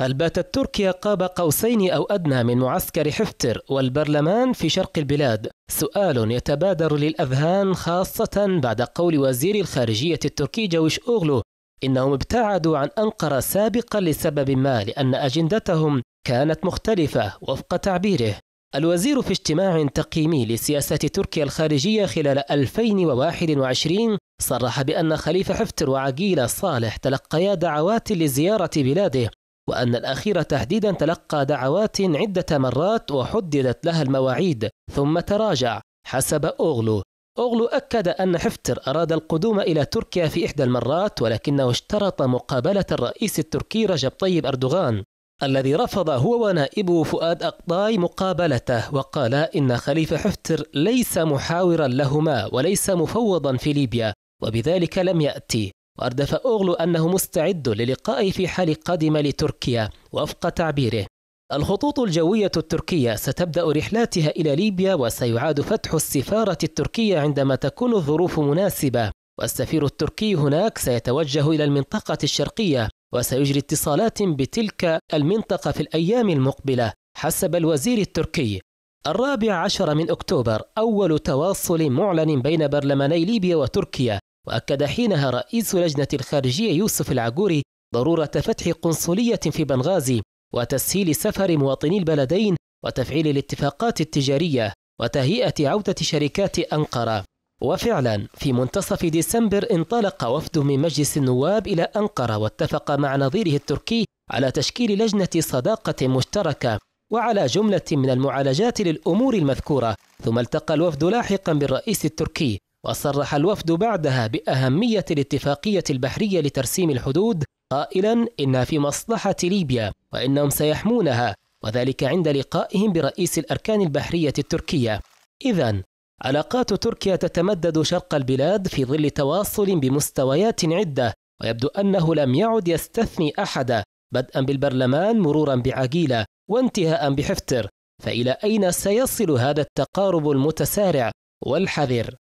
هل باتت تركيا قاب قوسين أو أدنى من معسكر حفتر والبرلمان في شرق البلاد؟ سؤال يتبادر للأذهان خاصة بعد قول وزير الخارجية التركي جويش أوغلو إنهم ابتعدوا عن أنقرة سابقا لسبب ما لأن أجندتهم كانت مختلفة وفق تعبيره الوزير في اجتماع تقييمي لسياسة تركيا الخارجية خلال 2021 صرح بأن خليفة حفتر وعقيلة صالح تلقيا دعوات لزيارة بلاده وأن الأخير تحديدا تلقى دعوات عدة مرات وحددت لها المواعيد ثم تراجع حسب أوغلو أوغلو أكد أن حفتر أراد القدوم إلى تركيا في إحدى المرات ولكنه اشترط مقابلة الرئيس التركي رجب طيب أردوغان الذي رفض هو ونائبه فؤاد أقطاي مقابلته وقال إن خليفة حفتر ليس محاورا لهما وليس مفوضا في ليبيا وبذلك لم يأتي واردف اوغلو انه مستعد للقاء في حال قدم لتركيا وفق تعبيره الخطوط الجوية التركية ستبدأ رحلاتها إلى ليبيا وسيعاد فتح السفارة التركية عندما تكون الظروف مناسبة والسفير التركي هناك سيتوجه إلى المنطقة الشرقية وسيجري اتصالات بتلك المنطقة في الأيام المقبلة حسب الوزير التركي الرابع عشر من أكتوبر أول تواصل معلن بين برلماني ليبيا وتركيا وأكد حينها رئيس لجنة الخارجية يوسف العجوري ضرورة فتح قنصلية في بنغازي وتسهيل سفر مواطني البلدين وتفعيل الاتفاقات التجارية وتهيئة عودة شركات أنقرة وفعلا في منتصف ديسمبر انطلق وفد من مجلس النواب إلى أنقرة واتفق مع نظيره التركي على تشكيل لجنة صداقة مشتركة وعلى جملة من المعالجات للأمور المذكورة ثم التقى الوفد لاحقا بالرئيس التركي وصرح الوفد بعدها بأهمية الاتفاقية البحرية لترسيم الحدود قائلا إنها في مصلحة ليبيا وإنهم سيحمونها وذلك عند لقائهم برئيس الأركان البحرية التركية إذا علاقات تركيا تتمدد شرق البلاد في ظل تواصل بمستويات عدة ويبدو أنه لم يعد يستثني أحدا بدءا بالبرلمان مرورا بعقيلة وانتهاء بحفتر فإلى أين سيصل هذا التقارب المتسارع والحذر؟